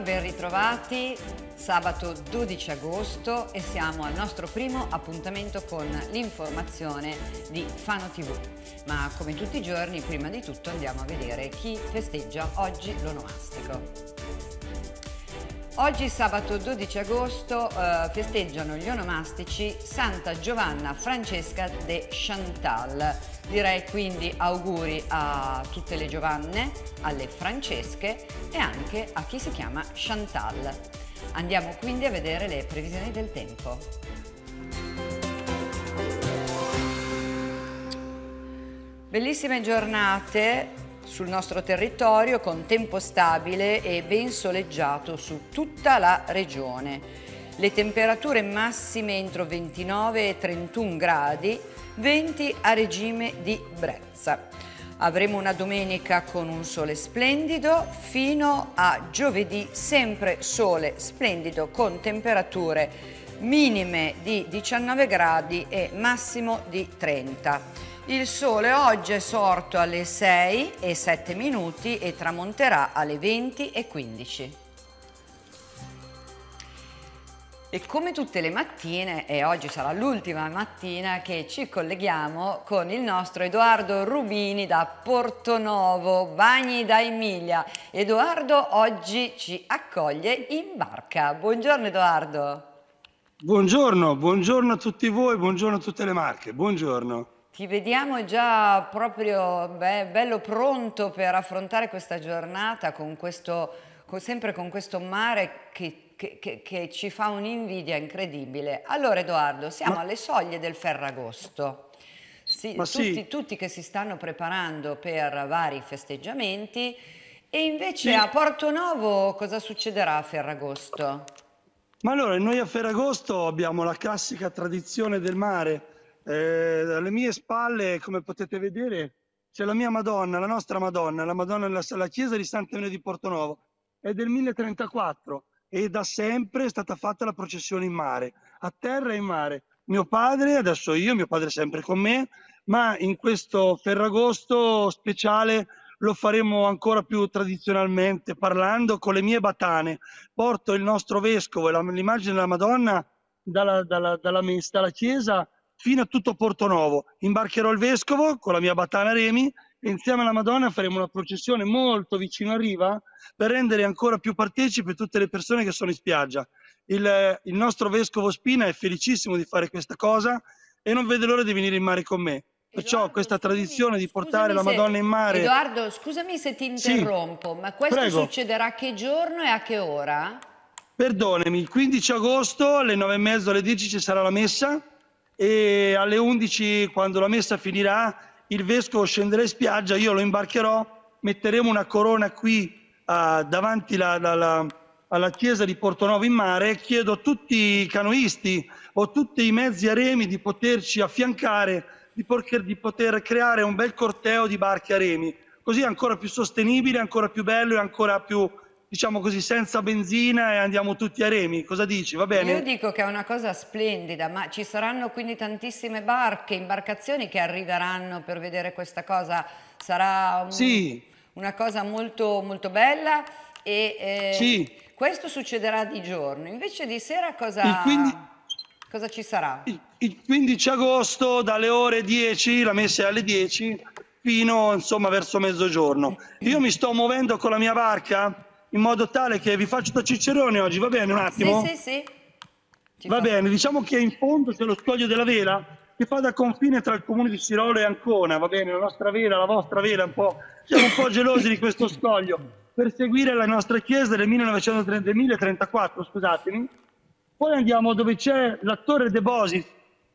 buongiorno, ben ritrovati. Sabato 12 agosto e siamo al nostro primo appuntamento con l'informazione di Fano TV. Ma come tutti i giorni, prima di tutto andiamo a vedere chi festeggia oggi l'onomastico. Oggi sabato 12 agosto eh, festeggiano gli onomastici Santa Giovanna Francesca de Chantal, Direi quindi auguri a tutte le Giovanne, alle Francesche e anche a chi si chiama Chantal. Andiamo quindi a vedere le previsioni del tempo. Bellissime giornate sul nostro territorio con tempo stabile e ben soleggiato su tutta la regione. Le temperature massime entro 29 e 31 gradi 20 a regime di Brezza. Avremo una domenica con un sole splendido fino a giovedì sempre sole splendido con temperature minime di 19 gradi e massimo di 30. Il sole oggi è sorto alle 6 e 7 minuti e tramonterà alle 20 e 15. E come tutte le mattine, e oggi sarà l'ultima mattina che ci colleghiamo con il nostro Edoardo Rubini da Portonovo, Bagni da Emilia. Edoardo oggi ci accoglie in barca. Buongiorno Edoardo. Buongiorno, buongiorno a tutti voi, buongiorno a tutte le marche, buongiorno. Ti vediamo già proprio beh, bello pronto per affrontare questa giornata con questo, con, sempre con questo mare che che, che, che, ci fa un'invidia incredibile. Allora Edoardo, siamo Ma... alle soglie del Ferragosto. Si, tutti, sì. tutti, che si stanno preparando per vari festeggiamenti e invece sì. a Porto Novo cosa succederà a Ferragosto? Ma allora, noi a Ferragosto abbiamo la classica tradizione del mare. Eh, alle mie spalle, come potete vedere, c'è la mia Madonna, la nostra Madonna, la Madonna della la Chiesa di Sant'Emelio di Porto Novo. È del 1034 e da sempre è stata fatta la processione in mare, a terra e in mare. Mio padre, adesso io, mio padre è sempre con me, ma in questo Ferragosto speciale lo faremo ancora più tradizionalmente parlando con le mie batane. Porto il nostro vescovo e l'immagine della Madonna dalla, dalla, dalla, dalla chiesa fino a tutto Porto Novo. Imbarcherò il vescovo con la mia batana Remi insieme alla Madonna faremo una processione molto vicino a riva per rendere ancora più partecipe tutte le persone che sono in spiaggia. Il, il, nostro vescovo Spina è felicissimo di fare questa cosa e non vede l'ora di venire in mare con me. Perciò Edoardo, questa tradizione scusami, di portare la Madonna se, in mare... Edoardo, scusami se ti interrompo, sì, ma questo prego. succederà a che giorno e a che ora? Perdonami, il 15 agosto alle 9 e mezzo, alle 10 ci sarà la messa e alle 11 quando la messa finirà il vescovo scenderà in spiaggia, io lo imbarcherò, metteremo una corona qui uh, davanti la, la, la, alla chiesa di Portonovo in mare e chiedo a tutti i canoisti o tutti i mezzi a remi di poterci affiancare, di poter, di poter creare un bel corteo di barche a remi, così è ancora più sostenibile, ancora più bello e ancora più diciamo così, senza benzina e andiamo tutti a remi. Cosa dici? Va bene? Io dico che è una cosa splendida, ma ci saranno quindi tantissime barche, imbarcazioni che arriveranno per vedere questa cosa. Sarà un, sì. una cosa molto, molto bella e eh, sì. questo succederà di giorno. Invece di sera cosa, quindi... cosa ci sarà? Il, il 15 agosto dalle ore 10, la messa è alle 10, fino insomma verso mezzogiorno. Io mi sto muovendo con la mia barca in modo tale che vi faccio da cicerone oggi, va bene un attimo? Sì, sì, sì. Ci va fa... bene, diciamo che in fondo c'è lo scoglio della vela che fa da confine tra il comune di Cirolo e Ancona, va bene, la nostra vela, la vostra vela, un po', siamo un po' gelosi di questo scoglio, per seguire la nostra chiesa del 1934, scusatemi. Poi andiamo dove c'è la torre De Bosis,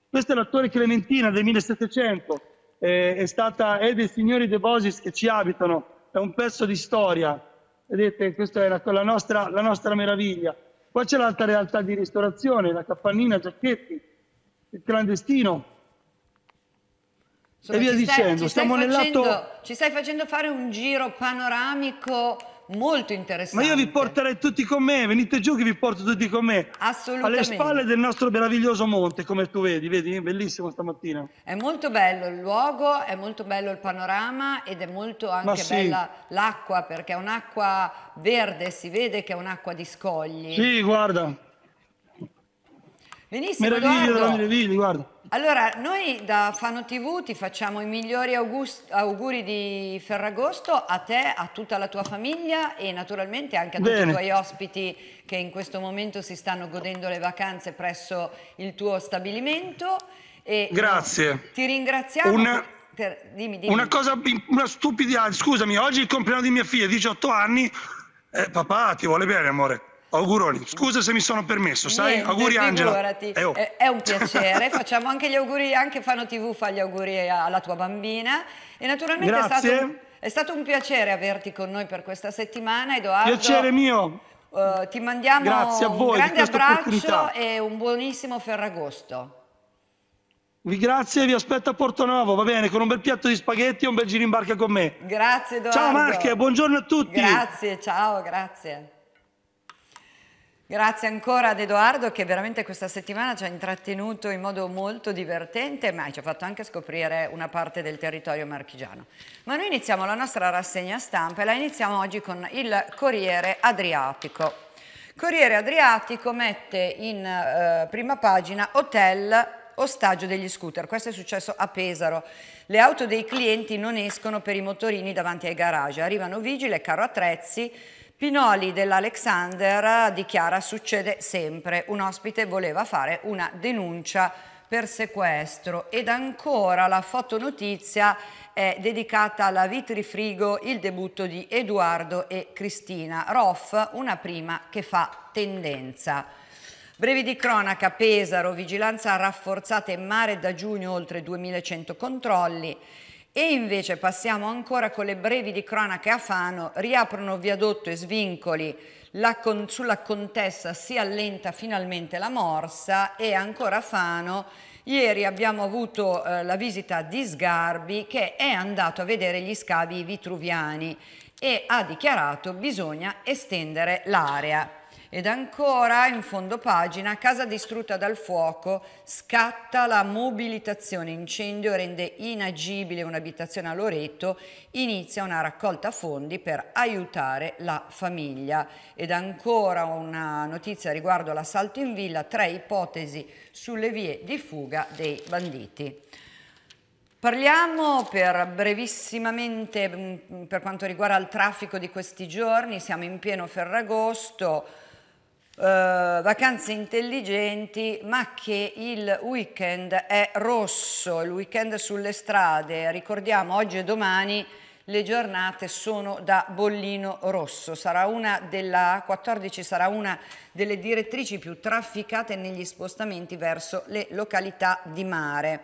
questa è la torre Clementina del 1700, eh, è stata, è dei signori De Bosis che ci abitano, è un pezzo di storia, Vedete, questa è la, la, nostra, la nostra meraviglia. Poi c'è l'altra realtà di ristorazione, la Cappannina, Giacchetti, il clandestino, Insomma, e via stai, dicendo. Ci stai, facendo, lato... ci stai facendo fare un giro panoramico molto interessante. Ma io vi porterei tutti con me, venite giù che vi porto tutti con me. Assolutamente. Alle spalle del nostro meraviglioso monte, come tu vedi, vedi? Bellissimo stamattina. È molto bello il luogo, è molto bello il panorama ed è molto anche sì. bella l'acqua, perché è un'acqua verde, si vede che è un'acqua di scogli. Sì, guarda. Benissimo, Meraviglia Edoardo. della meraviglia, guarda. Allora, noi da Fano TV ti facciamo i migliori auguri di Ferragosto a te, a tutta la tua famiglia e naturalmente anche a tutti i tuoi ospiti che in questo momento si stanno godendo le vacanze presso il tuo stabilimento. E eh, Grazie. Ti ringraziamo. Una, per, dimmi, dimmi. una cosa, una stupidità, scusami, oggi è il compleanno di mia figlia, 18 anni. Eh, papà, ti vuole bene, amore. Auguroni, scusa se mi sono permesso, sai? Niente, auguri Angela. Eh, oh. È un piacere, facciamo anche gli auguri, anche Fano TV fa gli auguri alla tua bambina e naturalmente è stato, è stato, un piacere averti con noi per questa settimana Edoardo. Piacere mio. Eh, ti mandiamo voi, un grande abbraccio e un buonissimo Ferragosto. Vi grazie, vi aspetto a Porto Portonavo, va bene, con un bel piatto di spaghetti e un bel giro in barca con me. Grazie Edoardo. Ciao Marche, buongiorno a tutti. Grazie, ciao, grazie. Grazie ancora ad Edoardo che veramente questa settimana ci ha intrattenuto in modo molto divertente ma ci ha fatto anche scoprire una parte del territorio marchigiano. Ma noi iniziamo la nostra rassegna stampa e la iniziamo oggi con il Corriere Adriatico. Corriere Adriatico mette in eh, prima pagina hotel ostaggio degli scooter. Questo è successo a Pesaro. Le auto dei clienti non escono per i motorini davanti ai garage. Arrivano vigile, caro attrezzi, Pinoli dell'Alexander dichiara succede sempre, un ospite voleva fare una denuncia per sequestro ed ancora la fotonotizia è dedicata alla Vitrifrigo il debutto di Edoardo e Cristina Roff, una prima che fa tendenza. Brevi di cronaca, Pesaro, vigilanza rafforzata in mare da giugno oltre 2100 controlli e invece passiamo ancora con le brevi di cronache a Fano, riaprono viadotto e svincoli con, sulla contessa si allenta finalmente la morsa e ancora a Fano Ieri abbiamo avuto eh, la visita di Sgarbi che è andato a vedere gli scavi vitruviani e ha dichiarato che bisogna estendere l'area. Ed ancora in fondo pagina, casa distrutta dal fuoco, scatta la mobilitazione incendio, rende inagibile un'abitazione a Loreto, inizia una raccolta fondi per aiutare la famiglia. Ed ancora una notizia riguardo l'assalto in villa, tre ipotesi sulle vie di fuga dei banditi. Parliamo per brevissimamente mm, per quanto riguarda il traffico di questi giorni, siamo in pieno Ferragosto, eh, vacanze intelligenti ma che il weekend è rosso, il weekend sulle strade, ricordiamo oggi e domani le giornate sono da bollino rosso, sarà una della 14 sarà una delle direttrici più trafficate negli spostamenti verso le località di mare.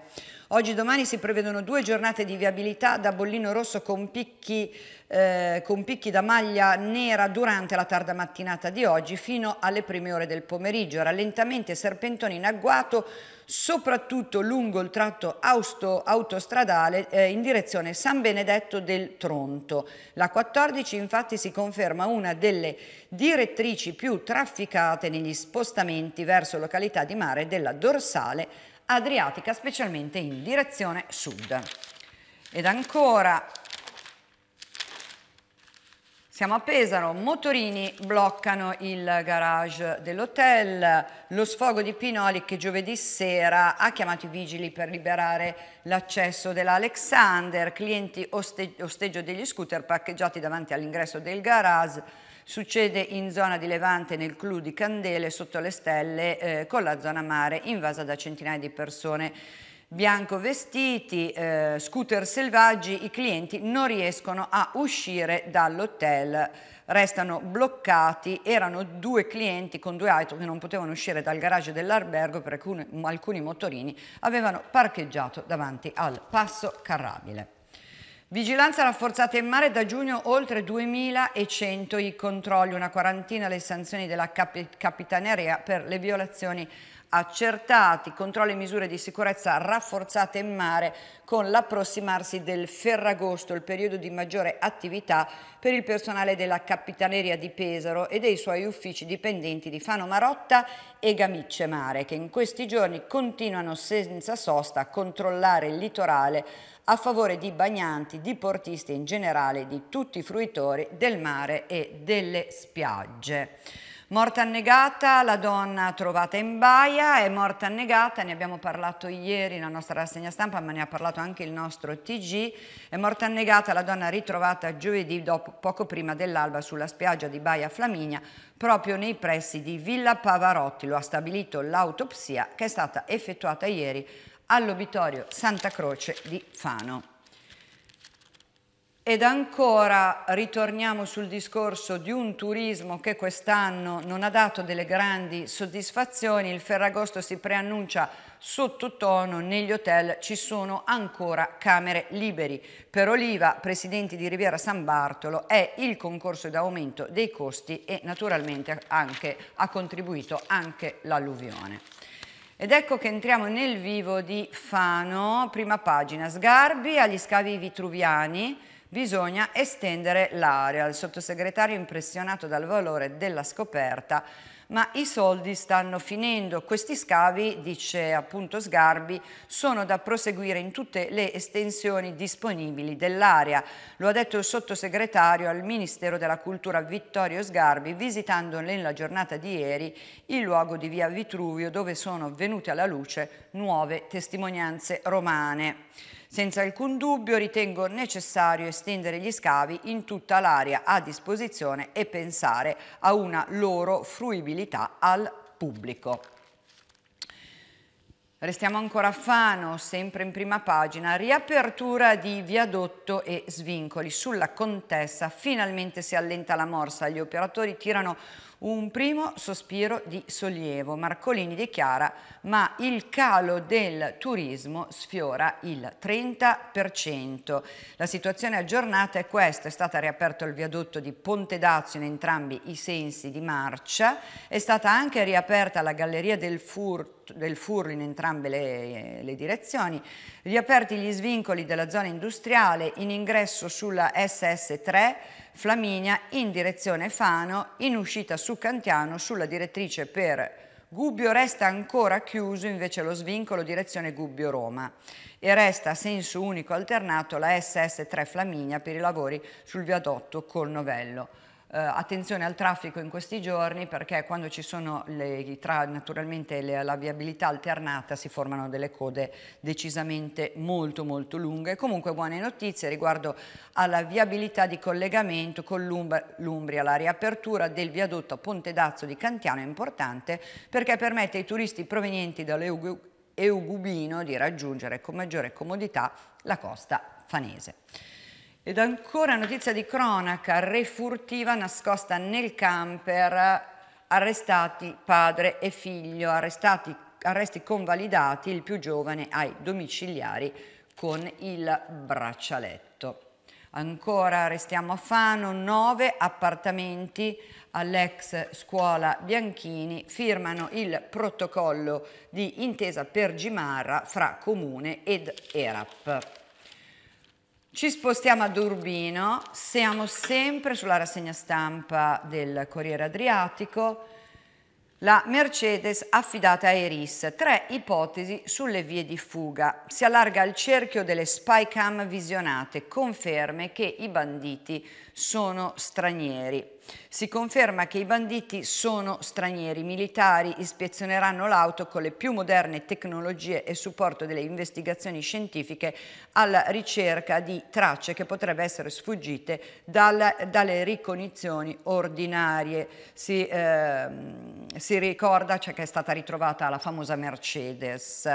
Oggi e domani si prevedono due giornate di viabilità da bollino rosso con picchi, eh, con picchi da maglia nera durante la tarda mattinata di oggi fino alle prime ore del pomeriggio. Rallentamenti e serpentoni in agguato soprattutto lungo il tratto auto, autostradale eh, in direzione San Benedetto del Tronto. La 14 infatti si conferma una delle direttrici più trafficate negli spostamenti verso località di mare della dorsale adriatica, specialmente in direzione sud. Ed ancora siamo a Pesaro, motorini bloccano il garage dell'hotel, lo sfogo di Pinoli che giovedì sera ha chiamato i vigili per liberare l'accesso dell'Alexander, clienti oste osteggio degli scooter parcheggiati davanti all'ingresso del garage succede in zona di Levante nel Clou di Candele sotto le stelle eh, con la zona mare invasa da centinaia di persone bianco vestiti, eh, scooter selvaggi, i clienti non riescono a uscire dall'hotel, restano bloccati, erano due clienti con due auto che non potevano uscire dal garage dell'albergo perché alcuni, alcuni motorini avevano parcheggiato davanti al passo carrabile. Vigilanza rafforzata in mare da giugno oltre 2100 i controlli, una quarantina le sanzioni della cap capitaneria per le violazioni accertati, controlli e misure di sicurezza rafforzate in mare con l'approssimarsi del Ferragosto, il periodo di maggiore attività per il personale della Capitaneria di Pesaro e dei suoi uffici dipendenti di Fano Marotta e Gamicce Mare, che in questi giorni continuano senza sosta a controllare il litorale a favore di bagnanti, di portisti e in generale di tutti i fruitori del mare e delle spiagge. Morta annegata, la donna trovata in baia è morta annegata, ne abbiamo parlato ieri nella nostra rassegna stampa, ma ne ha parlato anche il nostro TG. È morta annegata la donna ritrovata giovedì dopo, poco prima dell'alba sulla spiaggia di Baia Flaminia, proprio nei pressi di Villa Pavarotti. Lo ha stabilito l'autopsia che è stata effettuata ieri all'obitorio Santa Croce di Fano. Ed ancora ritorniamo sul discorso di un turismo che quest'anno non ha dato delle grandi soddisfazioni, il Ferragosto si preannuncia sottotono, negli hotel ci sono ancora camere liberi. Per Oliva, presidente di Riviera San Bartolo, è il concorso d'aumento dei costi e naturalmente anche, ha contribuito anche l'alluvione. Ed ecco che entriamo nel vivo di Fano, prima pagina, sgarbi agli scavi vitruviani, bisogna estendere l'area. Il sottosegretario impressionato dal valore della scoperta ma i soldi stanno finendo. Questi scavi, dice appunto Sgarbi, sono da proseguire in tutte le estensioni disponibili dell'area. Lo ha detto il sottosegretario al Ministero della Cultura Vittorio Sgarbi visitando nella giornata di ieri il luogo di via Vitruvio dove sono venute alla luce nuove testimonianze romane. Senza alcun dubbio ritengo necessario estendere gli scavi in tutta l'area a disposizione e pensare a una loro fruibilità al pubblico. Restiamo ancora a Fano, sempre in prima pagina, riapertura di viadotto e svincoli. Sulla contessa finalmente si allenta la morsa, gli operatori tirano un primo sospiro di sollievo. Marcolini dichiara ma il calo del turismo sfiora il 30%. La situazione aggiornata è questa, è stato riaperto il viadotto di Ponte Dazio in entrambi i sensi di marcia, è stata anche riaperta la galleria del furto del furlo in entrambe le, le, direzioni, riaperti gli svincoli della zona industriale in ingresso sulla SS3 Flaminia in direzione Fano, in uscita su Cantiano sulla direttrice per Gubbio resta ancora chiuso invece lo svincolo direzione Gubbio-Roma e resta a senso unico alternato la SS3 Flaminia per i lavori sul viadotto Col Novello eh, attenzione al traffico in questi giorni perché quando ci sono le, tra, naturalmente le, la viabilità alternata si formano delle code decisamente molto molto lunghe. Comunque buone notizie riguardo alla viabilità di collegamento con l'Umbria. La riapertura del viadotto Ponte Dazzo di Cantiano è importante perché permette ai turisti provenienti dall'Eugubino di raggiungere con maggiore comodità la costa fanese. Ed ancora notizia di cronaca, re furtiva nascosta nel camper, arrestati padre e figlio, arrestati, arresti convalidati, il più giovane ai domiciliari con il braccialetto. Ancora restiamo a Fano, nove appartamenti all'ex scuola Bianchini firmano il protocollo di intesa per Gimarra fra Comune ed ERAP. Ci spostiamo ad Urbino, siamo sempre sulla rassegna stampa del Corriere Adriatico, la Mercedes affidata a Eris, tre ipotesi sulle vie di fuga. Si allarga il cerchio delle spy cam visionate, conferme che i banditi sono stranieri. Si conferma che i banditi sono stranieri. I militari ispezioneranno l'auto con le più moderne tecnologie e supporto delle investigazioni scientifiche alla ricerca di tracce che potrebbero essere sfuggite dalla, dalle ricognizioni ordinarie. Si, eh, si ricorda cioè, che è stata ritrovata la famosa Mercedes.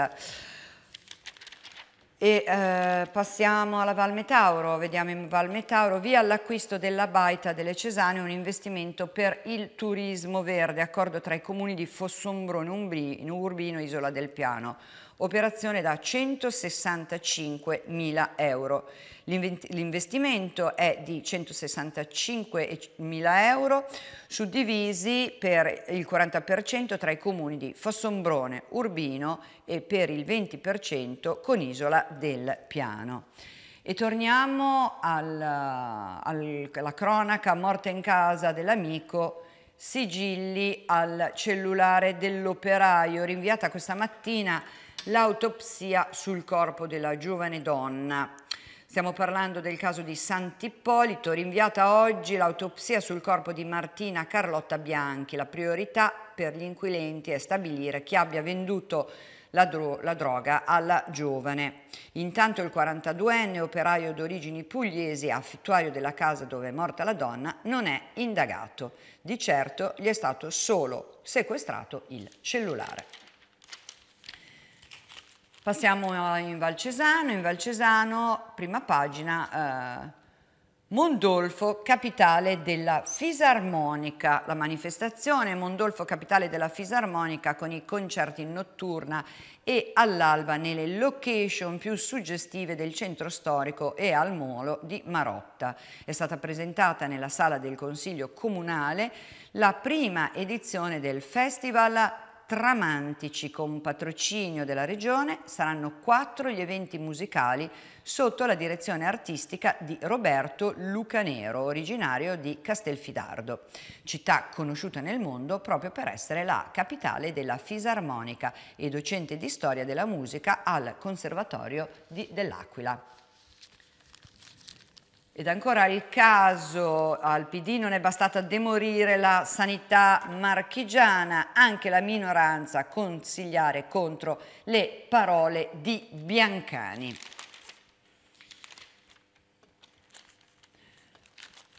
E eh, passiamo alla Valme Tauro, vediamo in Valme Tauro, via all'acquisto della baita delle Cesane, un investimento per il turismo verde, accordo tra i comuni di Fossombrone, Umbri, Urbino, Isola del Piano operazione da 165.000 euro. L'investimento è di 165.000 euro suddivisi per il 40% tra i comuni di Fossombrone, Urbino e per il 20% con Isola del Piano. E torniamo al, alla cronaca morte in casa dell'amico sigilli al cellulare dell'operaio rinviata questa mattina l'autopsia sul corpo della giovane donna. Stiamo parlando del caso di Sant'Ippolito, rinviata oggi l'autopsia sul corpo di Martina Carlotta Bianchi. La priorità per gli inquilenti è stabilire chi abbia venduto la, dro la droga alla giovane. Intanto il 42enne operaio d'origini pugliesi, affittuario della casa dove è morta la donna, non è indagato. Di certo gli è stato solo sequestrato il cellulare. Passiamo in Valcesano, in Valcesano, prima pagina, eh, Mondolfo, capitale della fisarmonica. La manifestazione Mondolfo, capitale della fisarmonica, con i concerti in notturna e all'alba nelle location più suggestive del centro storico e al molo di Marotta. È stata presentata nella sala del Consiglio Comunale la prima edizione del Festival Tramantici con patrocinio della regione saranno quattro gli eventi musicali sotto la direzione artistica di Roberto Lucanero, originario di Castelfidardo, città conosciuta nel mondo proprio per essere la capitale della fisarmonica e docente di storia della musica al Conservatorio dell'Aquila. Ed ancora il caso, al PD non è bastata demorire la sanità marchigiana, anche la minoranza consigliare contro le parole di Biancani.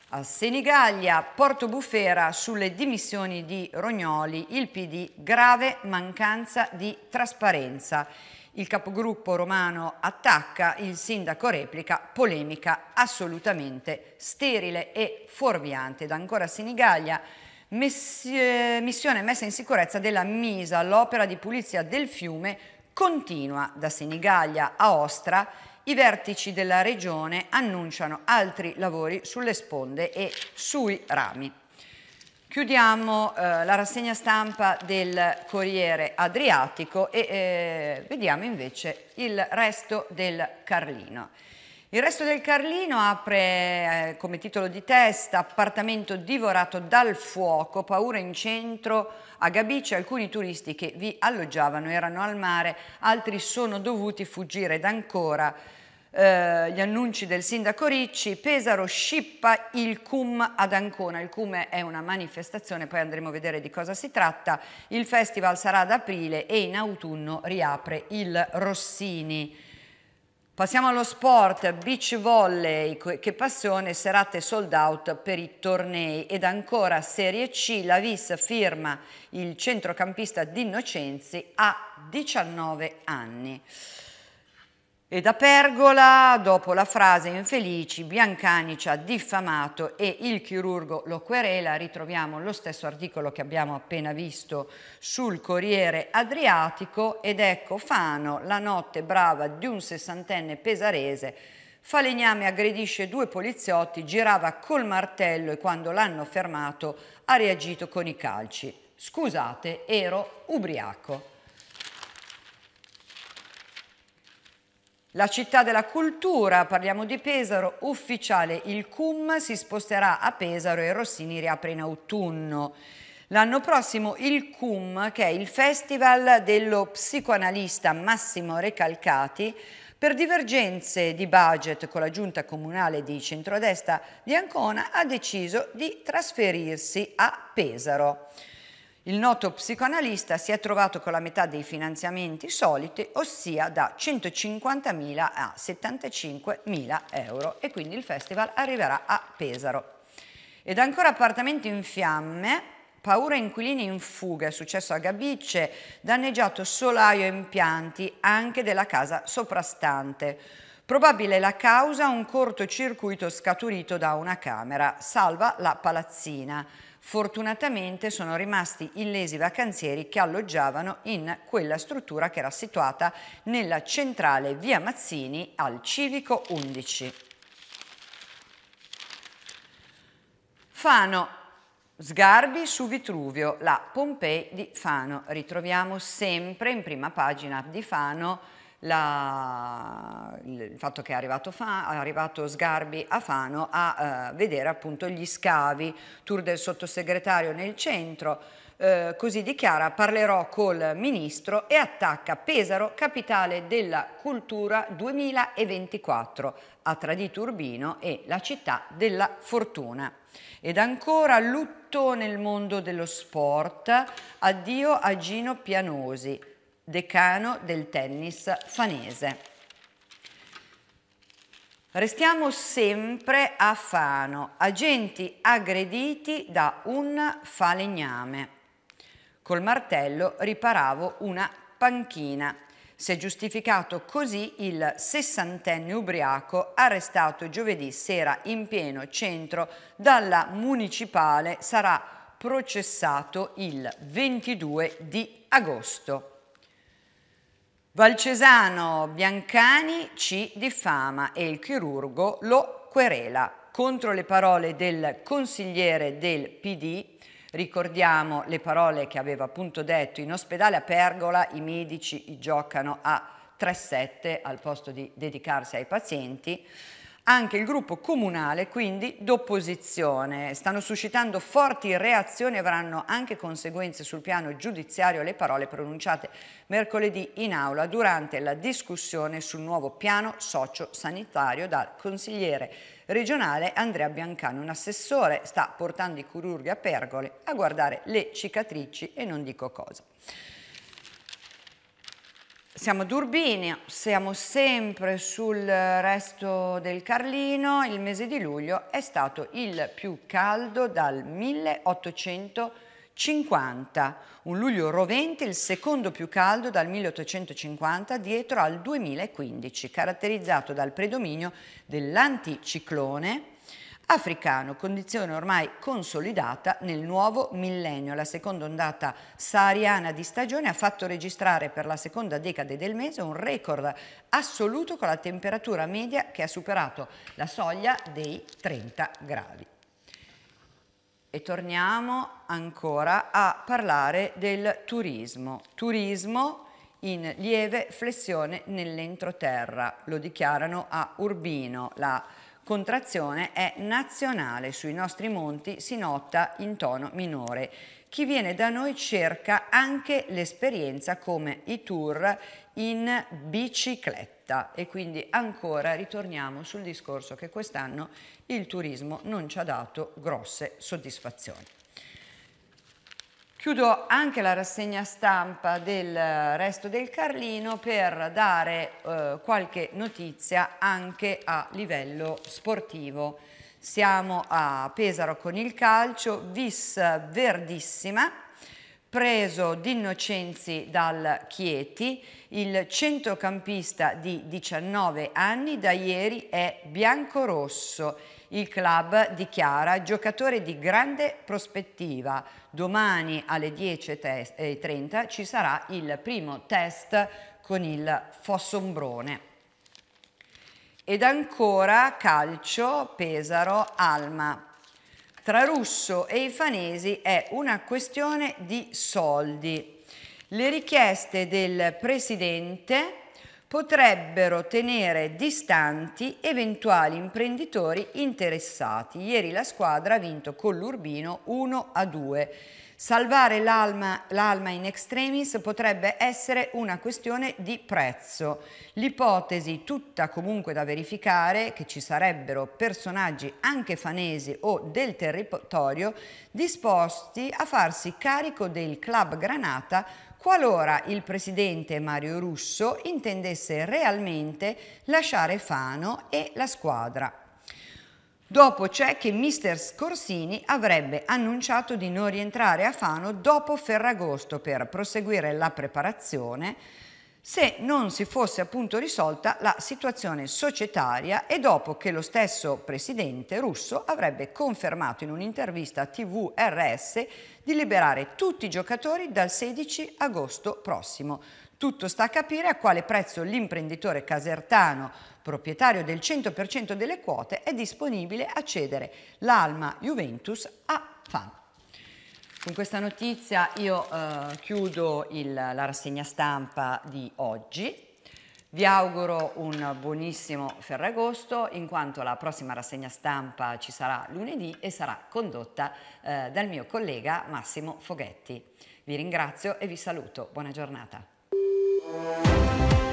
A Senigallia, Porto Bufera, sulle dimissioni di Rognoli, il PD grave mancanza di trasparenza il capogruppo romano attacca, il sindaco replica, polemica assolutamente sterile e fuorviante. Da ancora Sinigaglia, eh, missione messa in sicurezza della Misa, l'opera di pulizia del fiume continua da Sinigaglia a Ostra. I vertici della regione annunciano altri lavori sulle sponde e sui rami. Chiudiamo eh, la rassegna stampa del Corriere Adriatico e eh, vediamo invece il resto del Carlino. Il resto del Carlino apre eh, come titolo di testa appartamento divorato dal fuoco, paura in centro a Gabice, alcuni turisti che vi alloggiavano erano al mare, altri sono dovuti fuggire ed ancora eh, gli annunci del sindaco Ricci, Pesaro scippa il CUM ad Ancona, il CUM è una manifestazione, poi andremo a vedere di cosa si tratta, il festival sarà ad aprile e in autunno riapre il Rossini. Passiamo allo sport, beach volley, che passione, serate sold out per i tornei ed ancora Serie C, la Vis firma il centrocampista di Innocenzi a 19 anni. E da Pergola, dopo la frase infelici, Biancani ci ha diffamato e il chirurgo lo querela, ritroviamo lo stesso articolo che abbiamo appena visto sul Corriere Adriatico ed ecco Fano, la notte brava di un sessantenne pesarese, falegname aggredisce due poliziotti, girava col martello e quando l'hanno fermato ha reagito con i calci. Scusate, ero ubriaco. La città della cultura, parliamo di Pesaro, ufficiale il CUM si sposterà a Pesaro e Rossini riapre in autunno. L'anno prossimo il CUM, che è il festival dello psicoanalista Massimo Recalcati, per divergenze di budget con la giunta comunale di centrodestra di Ancona ha deciso di trasferirsi a Pesaro. Il noto psicoanalista si è trovato con la metà dei finanziamenti soliti, ossia da 150.000 a 75.000 euro e quindi il festival arriverà a Pesaro. Ed ancora appartamenti in fiamme, paura inquilini in fuga, è successo a Gabicce, danneggiato solaio e impianti anche della casa soprastante. Probabile la causa un cortocircuito scaturito da una camera, salva la palazzina. Fortunatamente sono rimasti illesi vacanzieri che alloggiavano in quella struttura che era situata nella centrale via Mazzini al Civico 11. Fano, Sgarbi su Vitruvio, la Pompei di Fano. Ritroviamo sempre in prima pagina di Fano la, il fatto che è arrivato, fa, è arrivato, Sgarbi a Fano a eh, vedere appunto gli scavi, tour del sottosegretario nel centro, eh, così dichiara parlerò col ministro e attacca Pesaro, capitale della cultura 2024, ha tradito Urbino e la città della fortuna. Ed ancora lutto nel mondo dello sport, addio a Gino Pianosi, decano del tennis fanese. Restiamo sempre a Fano, agenti aggrediti da un falegname. Col martello riparavo una panchina. Si è giustificato così il sessantenne ubriaco arrestato giovedì sera in pieno centro dalla municipale sarà processato il 22 di agosto. Valcesano Biancani ci diffama e il chirurgo lo querela. Contro le parole del consigliere del PD, ricordiamo le parole che aveva appunto detto, in ospedale a Pergola i medici giocano a 3-7 al posto di dedicarsi ai pazienti, anche il gruppo comunale quindi d'opposizione. Stanno suscitando forti reazioni e avranno anche conseguenze sul piano giudiziario le parole pronunciate mercoledì in aula durante la discussione sul nuovo piano socio-sanitario dal consigliere regionale Andrea Biancano. un assessore, sta portando i chirurghi a Pergole a guardare le cicatrici e non dico cosa siamo ad Urbino, siamo sempre sul resto del Carlino, il mese di luglio è stato il più caldo dal 1850, un luglio rovente, il secondo più caldo dal 1850 dietro al 2015, caratterizzato dal predominio dell'anticiclone africano, condizione ormai consolidata nel nuovo millennio. La seconda ondata sahariana di stagione ha fatto registrare per la seconda decade del mese un record assoluto con la temperatura media che ha superato la soglia dei 30 gradi. E torniamo ancora a parlare del turismo. Turismo in lieve flessione nell'entroterra, lo dichiarano a Urbino, la contrazione è nazionale, sui nostri monti si nota in tono minore. Chi viene da noi cerca anche l'esperienza come i tour in bicicletta e quindi ancora ritorniamo sul discorso che quest'anno il turismo non ci ha dato grosse soddisfazioni. Chiudo anche la rassegna stampa del eh, resto del Carlino per dare eh, qualche notizia anche a livello sportivo. Siamo a Pesaro con il calcio, vis verdissima, preso d'innocenzi dal Chieti, il centrocampista di 19 anni da ieri è biancorosso il club dichiara giocatore di grande prospettiva. Domani alle 10.30 ci sarà il primo test con il Fossombrone. Ed ancora calcio, Pesaro, Alma. Tra Russo e i fanesi è una questione di soldi. Le richieste del presidente potrebbero tenere distanti eventuali imprenditori interessati. Ieri la squadra ha vinto con l'Urbino 1 a 2. Salvare l'alma in extremis potrebbe essere una questione di prezzo. L'ipotesi, tutta comunque da verificare, che ci sarebbero personaggi anche fanesi o del territorio disposti a farsi carico del club Granata qualora il presidente Mario Russo intendesse realmente lasciare Fano e la squadra. Dopo c'è che mister Scorsini avrebbe annunciato di non rientrare a Fano dopo Ferragosto per proseguire la preparazione se non si fosse appunto risolta la situazione societaria e dopo che lo stesso presidente russo avrebbe confermato in un'intervista a TVRS di liberare tutti i giocatori dal 16 agosto prossimo. Tutto sta a capire a quale prezzo l'imprenditore casertano, proprietario del 100% delle quote, è disponibile a cedere l'Alma Juventus a Fan. Con questa notizia io eh, chiudo il, la rassegna stampa di oggi. Vi auguro un buonissimo Ferragosto in quanto la prossima rassegna stampa ci sarà lunedì e sarà condotta eh, dal mio collega Massimo Foghetti. Vi ringrazio e vi saluto. Buona giornata.